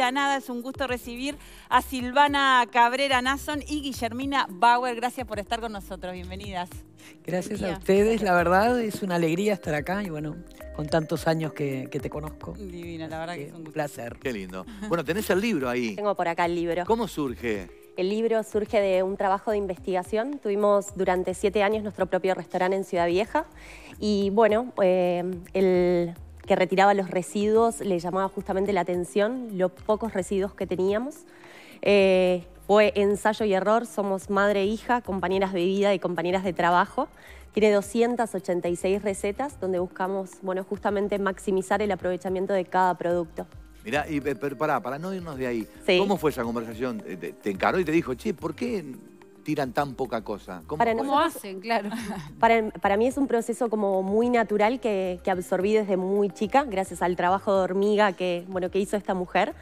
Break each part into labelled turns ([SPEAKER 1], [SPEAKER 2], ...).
[SPEAKER 1] a nada. Es un gusto recibir a Silvana Cabrera Nason y Guillermina Bauer. Gracias por estar con nosotros. Bienvenidas.
[SPEAKER 2] Gracias a ustedes, la verdad es una alegría estar
[SPEAKER 3] acá y bueno, con tantos años que, te conozco.
[SPEAKER 1] Divina, la verdad que, es un placer. Qué lindo.
[SPEAKER 3] Bueno, tenés el libro ahí. Tengo por acá el libro. ¿Cómo surge? El libro surge de un trabajo de investigación. Tuvimos durante siete años nuestro propio restaurante en Ciudad Vieja. Y bueno, eh, el, que retiraba los residuos le llamaba justamente la atención, los pocos residuos que teníamos. Eh, fue ensayo y error, somos madre e hija, compañeras de vida y compañeras de trabajo. Tiene 286 recetas donde buscamos, bueno, justamente maximizar el aprovechamiento de cada producto.
[SPEAKER 2] mira y eh, para no irnos de ahí, ¿cómo fue esa conversación? Eh, te, te encaró y te dijo, che, ¿por qué tiran tan poca cosa? ¿Cómo,
[SPEAKER 3] hacen? Claro. Para, mí es un proceso como muy natural que, que, absorbí desde muy chica, gracias al trabajo de hormiga que, bueno, que hizo esta mujer.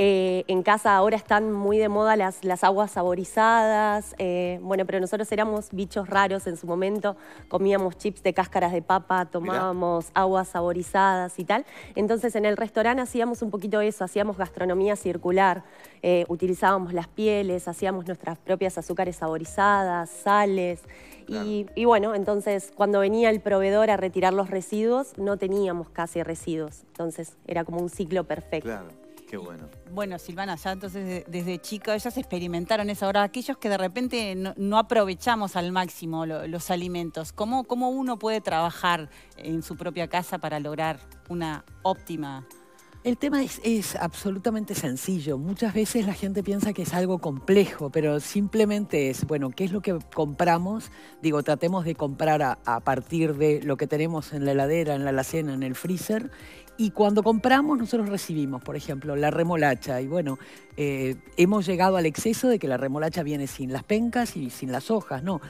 [SPEAKER 3] Eh, en casa ahora están muy de moda las, las aguas saborizadas, eh, bueno, pero nosotros éramos bichos raros en su momento, comíamos chips de cáscaras de papa, tomábamos aguas saborizadas y tal. Entonces en el restaurante hacíamos un poquito eso, hacíamos gastronomía circular, eh, utilizábamos las pieles, hacíamos nuestras propias azúcares saborizadas saborizadas, sales. Y, bueno, entonces cuando venía el proveedor a retirar los residuos, no teníamos casi residuos. Entonces era como un ciclo perfecto. Claro, qué bueno.
[SPEAKER 1] Bueno, Silvana, ya entonces desde chica ellas experimentaron eso. Ahora, aquellos que de repente no, aprovechamos al máximo los alimentos, ¿cómo, ¿cómo uno puede trabajar en su propia casa para lograr una óptima
[SPEAKER 2] el tema es, es, absolutamente sencillo. Muchas veces la gente piensa que es algo complejo, pero simplemente es, bueno, ¿qué es lo que compramos? Digo, tratemos de comprar a, partir de lo que tenemos en la heladera, en la alacena, en el freezer. Y cuando compramos, nosotros recibimos, por ejemplo, la remolacha. Y bueno, eh, hemos llegado al exceso de que la remolacha viene sin las pencas y sin las hojas, ¿no?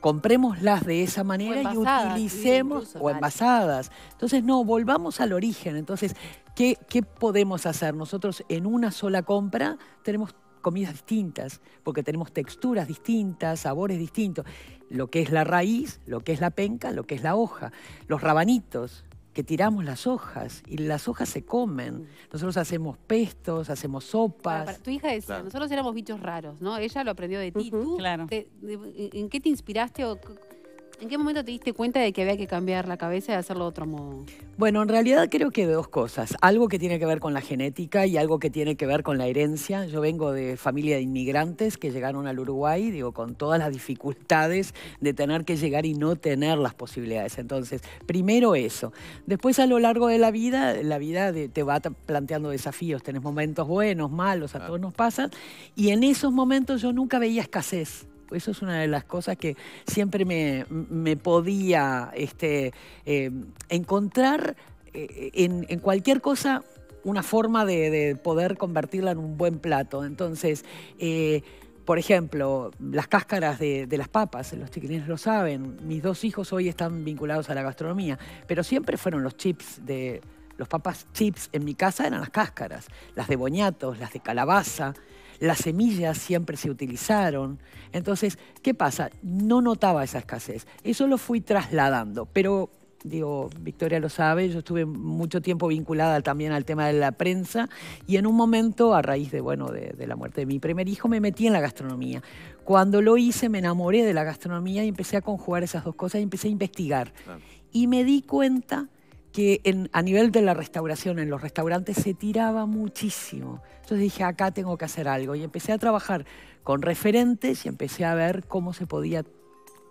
[SPEAKER 2] comprémoslas de esa manera y utilicemos, o envasadas. Entonces, no, volvamos al origen. Entonces, ¿qué podemos hacer? Nosotros en una sola compra tenemos comidas distintas, porque tenemos texturas distintas, sabores distintos. Lo que es la raíz, lo que es la penca, lo que es la hoja. Los rabanitos, que tiramos las hojas y las hojas se comen. Nosotros hacemos pestos, hacemos sopas. tu
[SPEAKER 1] hija decía, nosotros éramos bichos raros, ¿no? Ella lo aprendió de ti. ¿Tú claro. ¿En qué te inspiraste o ¿En qué momento te diste cuenta de que había que cambiar la cabeza y hacerlo de otro modo?
[SPEAKER 2] Bueno, en realidad creo que dos cosas. Algo que tiene que ver con la genética y algo que tiene que ver con la herencia. Yo vengo de familia de inmigrantes que llegaron al Uruguay, digo, con todas las dificultades de tener que llegar y no tener las posibilidades. Entonces, primero eso. Después, a lo largo de la vida, la vida te va planteando desafíos. Tenés momentos buenos, malos, a ah. todos nos pasan. Y en esos momentos yo nunca veía escasez eso es una de las cosas que siempre me, podía este, eh, encontrar eh, en, cualquier cosa una forma de, poder convertirla en un buen plato. Entonces, eh, por ejemplo, las cáscaras de, las papas, los chiquilines lo saben, mis dos hijos hoy están vinculados a la gastronomía, pero siempre fueron los chips de... Los papas chips en mi casa eran las cáscaras, las de boñatos, las de calabaza las semillas siempre se utilizaron. Entonces, ¿qué pasa? No notaba esa escasez. Eso lo fui trasladando, pero digo, Victoria lo sabe, yo estuve mucho tiempo vinculada también al tema de la prensa y en un momento, a raíz de, bueno, de, la muerte de mi primer hijo, me metí en la gastronomía. Cuando lo hice me enamoré de la gastronomía y empecé a conjugar esas dos cosas y empecé a investigar. Y me di cuenta que a nivel de la restauración, en los restaurantes se tiraba muchísimo. Entonces dije, acá tengo que hacer algo. Y empecé a trabajar con referentes y empecé a ver cómo se podía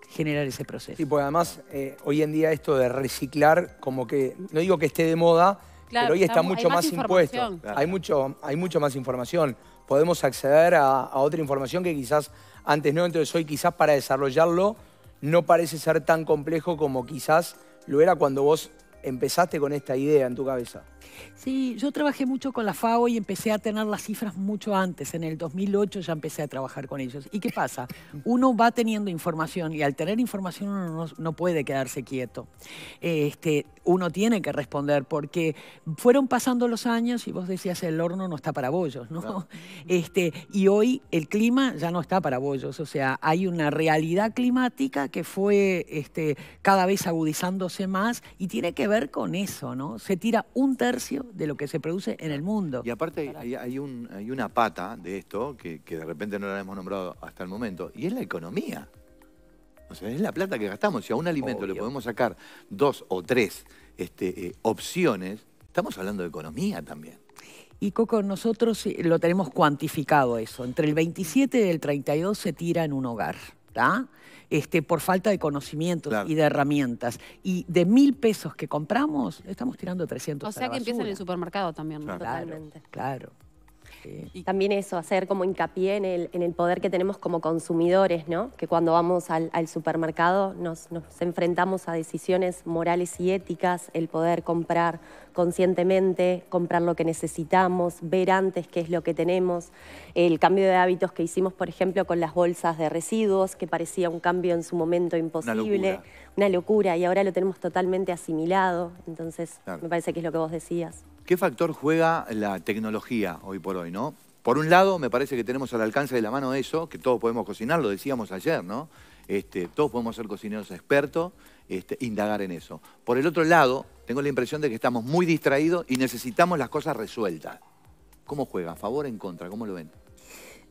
[SPEAKER 2] generar ese proceso. Y pues además, eh, hoy en día esto de reciclar, como que, no digo que esté de moda, pero hoy está, mucho más, impuesto. Hay, mucho, hay mucho más información. Podemos acceder a, a otra información que quizás antes no, entonces hoy quizás para desarrollarlo no parece ser tan complejo como quizás lo era cuando vos empezaste con esta idea en tu cabeza? Sí, yo trabajé mucho con la FAO y empecé a tener las cifras mucho antes. En el 2008 ya empecé a trabajar con ellos. ¿Y qué pasa? Uno va teniendo información y al tener información uno no, puede quedarse quieto. Este, uno tiene que responder porque fueron pasando los años y vos decías el horno no está para bollos, ¿no? Este, y hoy el clima ya no está para bollos. O sea, hay una realidad climática que fue este, cada vez agudizándose más y tiene que ver con eso, ¿no? Se tira un tercio de lo que se produce en el mundo. Y aparte hay, una pata de esto que, de repente no la hemos nombrado hasta el momento, y es la economía. O sea, es la plata que gastamos. Si a un alimento le podemos sacar dos o tres este, eh, opciones, estamos hablando de economía también. Y Coco, nosotros eh, lo tenemos cuantificado eso. Entre el 27 y el 32 se tira en un hogar este, por falta de conocimientos y de herramientas. Y de mil pesos que compramos, estamos tirando 300. O sea que empieza en el supermercado también, claro,
[SPEAKER 3] Claro. También eso, hacer como hincapié en el, poder que tenemos como consumidores, ¿no? Que cuando vamos al, supermercado nos, enfrentamos a decisiones morales y éticas, el poder comprar conscientemente, comprar lo que necesitamos, ver antes qué es lo que tenemos, el cambio de hábitos que hicimos, por ejemplo, con las bolsas de residuos, que parecía un cambio en su momento imposible. Una locura y ahora lo tenemos totalmente asimilado. Entonces, me parece que es lo que vos decías.
[SPEAKER 2] ¿Qué factor juega la tecnología hoy por hoy, no? Por un lado, me parece que tenemos al alcance de la mano eso, que todos podemos cocinar, lo decíamos ayer, ¿no? Este, todos podemos ser cocineros expertos, este, indagar en eso. Por el otro lado, tengo la impresión de que estamos muy distraídos y necesitamos las cosas resueltas. ¿Cómo juega? ¿A favor o en contra? ¿Cómo lo ven?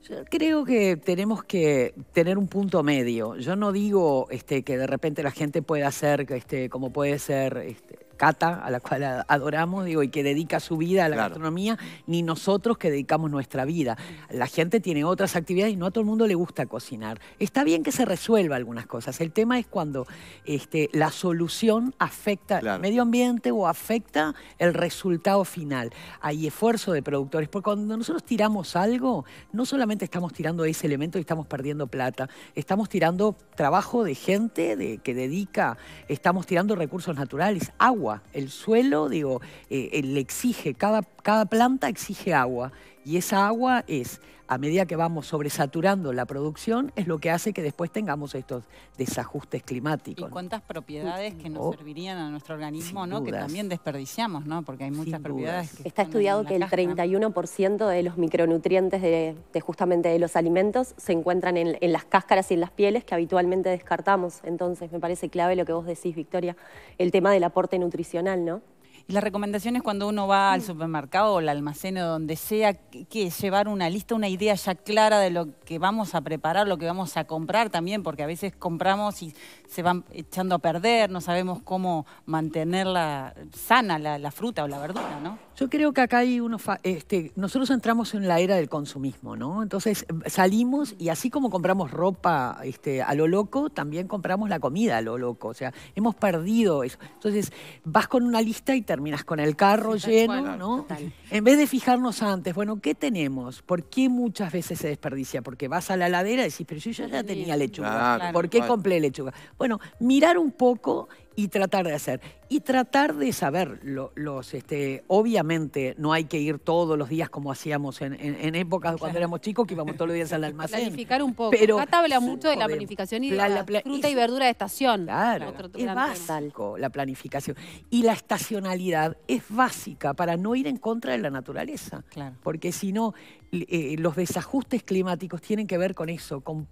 [SPEAKER 2] Yo creo que tenemos que tener un punto medio. Yo no digo este, que de repente la gente pueda ser, este, como puede ser este, Cata, a la cual adoramos, y que dedica su vida a la gastronomía, ni nosotros que dedicamos nuestra vida. La gente tiene otras actividades y no a todo el mundo le gusta cocinar. Está bien que se resuelva algunas cosas. El tema es cuando este, la solución afecta al el medio ambiente o afecta el resultado final. Hay esfuerzo de productores, porque cuando nosotros tiramos algo, no solamente estamos tirando ese elemento y estamos perdiendo plata, estamos tirando trabajo de gente de, que dedica, estamos tirando recursos naturales, agua el suelo, digo, eh, eh, le exige, cada planta exige agua y esa agua es, a medida que vamos sobresaturando la producción, es lo que hace que después tengamos
[SPEAKER 3] estos desajustes climáticos. Y
[SPEAKER 1] cuántas propiedades que nos servirían a nuestro organismo, ¿no? Que también desperdiciamos, ¿no? Porque hay muchas propiedades
[SPEAKER 3] que Está estudiado que el 31% de los micronutrientes de, justamente de los alimentos se encuentran en, en, las cáscaras y en las pieles que habitualmente descartamos. Entonces, me parece clave lo que vos decís, Victoria, el tema del aporte nutricional, ¿no?
[SPEAKER 1] Y las recomendaciones cuando uno va al mm. supermercado o al almacén o donde sea, que llevar una lista, una idea ya clara de lo que vamos a preparar, lo que vamos a comprar también, porque a veces compramos y se van echando a perder, no sabemos cómo mantenerla sana la, la fruta o la verdura, ¿no?
[SPEAKER 2] Yo creo que acá hay unos... Este, nosotros entramos en la era del consumismo, ¿no? Entonces salimos y así como compramos ropa este, a lo loco, también compramos la comida a lo loco. O sea, hemos perdido eso. Entonces vas con una lista y terminas con el carro lleno, ¿no? En vez de fijarnos antes, bueno, ¿qué tenemos? ¿Por qué muchas veces se desperdicia? Porque vas a la ladera y decís, pero yo ya, tenía lechuga. ¿Por qué compré lechuga? Bueno, mirar un poco y tratar de hacer. Y tratar de saber, los, este, obviamente no hay que ir todos los días como hacíamos en, en, épocas cuando éramos chicos, que íbamos todos los días al almacén. Planificar
[SPEAKER 1] un poco. Pero habla mucho de la planificación y de la, fruta y verdura
[SPEAKER 2] de estación. Claro, es básico la planificación. Y la estacionalidad es básica para no ir en contra de la naturaleza. Claro. Porque si no, eh, los desajustes climáticos tienen que ver con eso, con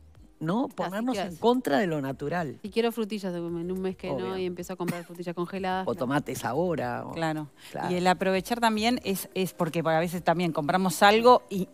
[SPEAKER 2] ¿no? Ponernos en contra de lo natural. Y quiero frutillas en un mes que no y empiezo a comprar frutillas congeladas. O tomates ahora. Claro.
[SPEAKER 1] Y el aprovechar también es, es porque a veces también compramos algo y,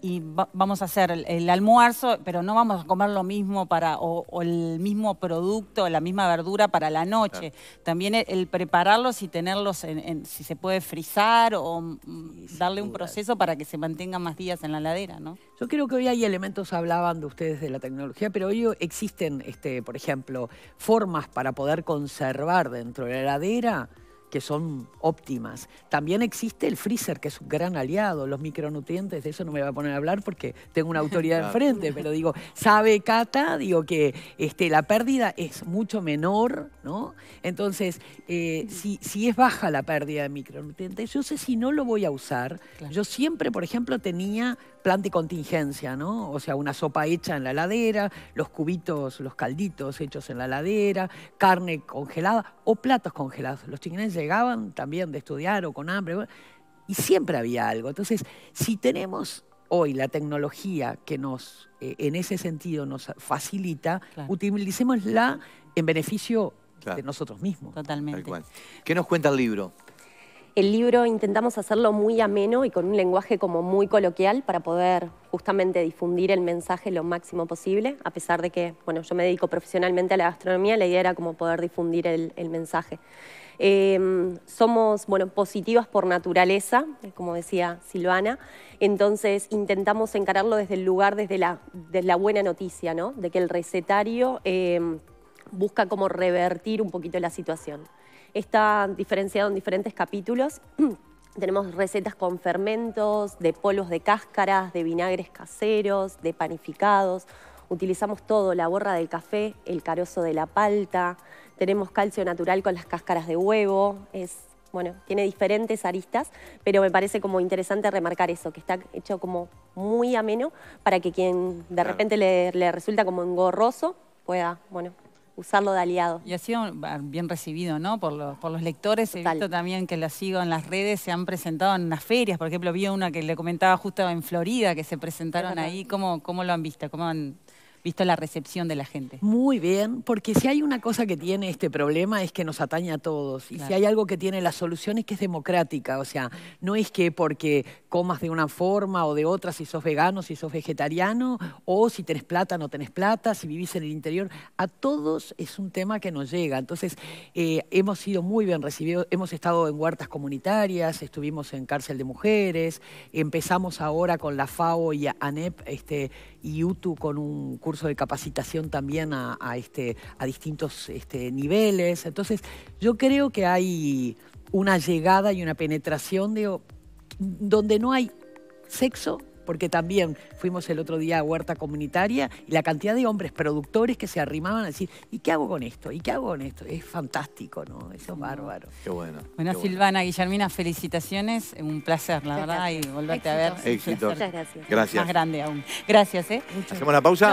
[SPEAKER 1] vamos a hacer el, almuerzo, pero no vamos a comer lo mismo para o, el mismo producto, la misma verdura para la noche. También el, prepararlos y tenerlos, en, si se puede frizar o mm, darle un proceso para que se mantenga más días en la
[SPEAKER 2] ladera, ¿no? Yo creo que hoy hay elementos, hablaban de ustedes de la tecnología, pero hoy existen, este, por ejemplo, formas para poder conservar dentro de la heladera que son óptimas. También existe el freezer, que es un gran aliado, los micronutrientes, de eso no me voy a poner a hablar porque tengo una autoridad enfrente, pero digo, sabe Cata, digo que este, la pérdida es mucho menor, ¿no? Entonces, eh, si, es baja la pérdida de micronutrientes, yo sé si no lo voy a usar. Yo siempre, por ejemplo, tenía plan de contingencia, ¿no? O sea, una sopa hecha en la ladera, los cubitos, los calditos hechos en la ladera, carne congelada o platos congelados. Los ya llegaban también de estudiar o con hambre, y siempre había algo. Entonces, si tenemos hoy la tecnología que nos, eh, en ese sentido, nos facilita, utilicémosla en beneficio de nosotros mismos. Totalmente. ¿Qué nos cuenta el libro?
[SPEAKER 3] El libro intentamos hacerlo muy ameno y con un lenguaje como muy coloquial para poder justamente difundir el mensaje lo máximo posible, a pesar de que, bueno, yo me dedico profesionalmente a la gastronomía, la idea era como poder difundir el mensaje. Em, somos, bueno, positivas por naturaleza, como decía Silvana, entonces intentamos encararlo desde el lugar, desde la, la buena noticia, De que el recetario em, busca como revertir un poquito la situación. Está diferenciado en diferentes capítulos. Tenemos recetas con fermentos, de polos, de cáscaras, de vinagres caseros, de panificados. Utilizamos todo, la borra del café, el carozo de la palta, tenemos calcio natural con las cáscaras de huevo, es, bueno, tiene diferentes aristas, pero me parece como interesante remarcar eso, que está hecho como muy ameno para que quien de repente le, resulta como engorroso pueda, bueno,
[SPEAKER 1] usarlo de aliado. Y ha sido ah, bien recibido, ¿no? Por los, por los lectores. He visto también que lo sigo en las redes, se han presentado en las ferias. Por ejemplo, vi una que le comentaba justo en Florida, que
[SPEAKER 2] se presentaron ahí. ¿Cómo, cómo lo han visto? ¿Cómo han visto la recepción de la gente. Muy bien, porque si hay una cosa que tiene este problema es que nos atañe a todos. Y si hay algo que tiene la solución es que es democrática. O sea, no es que porque comas de una forma o de otra, si sos vegano, si sos vegetariano, o si tenés plata, no tenés plata, si vivís en el interior. A todos es un tema que nos llega. Entonces, eh, hemos sido muy bien recibidos. Hemos estado en huertas comunitarias, estuvimos en cárcel de mujeres, empezamos ahora con la FAO y ANEP este, y UTU con un curso de capacitación también a, este, a distintos este, niveles. Entonces, yo creo que hay una llegada y una penetración de, donde no hay sexo, porque también fuimos el otro día a Huerta Comunitaria y la cantidad de hombres productores que se arrimaban a decir, ¿y qué hago con esto? ¿Y qué hago con esto? Es fantástico, ¿no? Eso es mm. bárbaro.
[SPEAKER 1] Qué bueno. Bueno, Silvana, Guillermina, felicitaciones. Un placer, la verdad, y volverte a ver. Éxito. Muchas gracias. Gracias. Más grande aún. Gracias, ¿eh? Muchas Hacemos la pausa.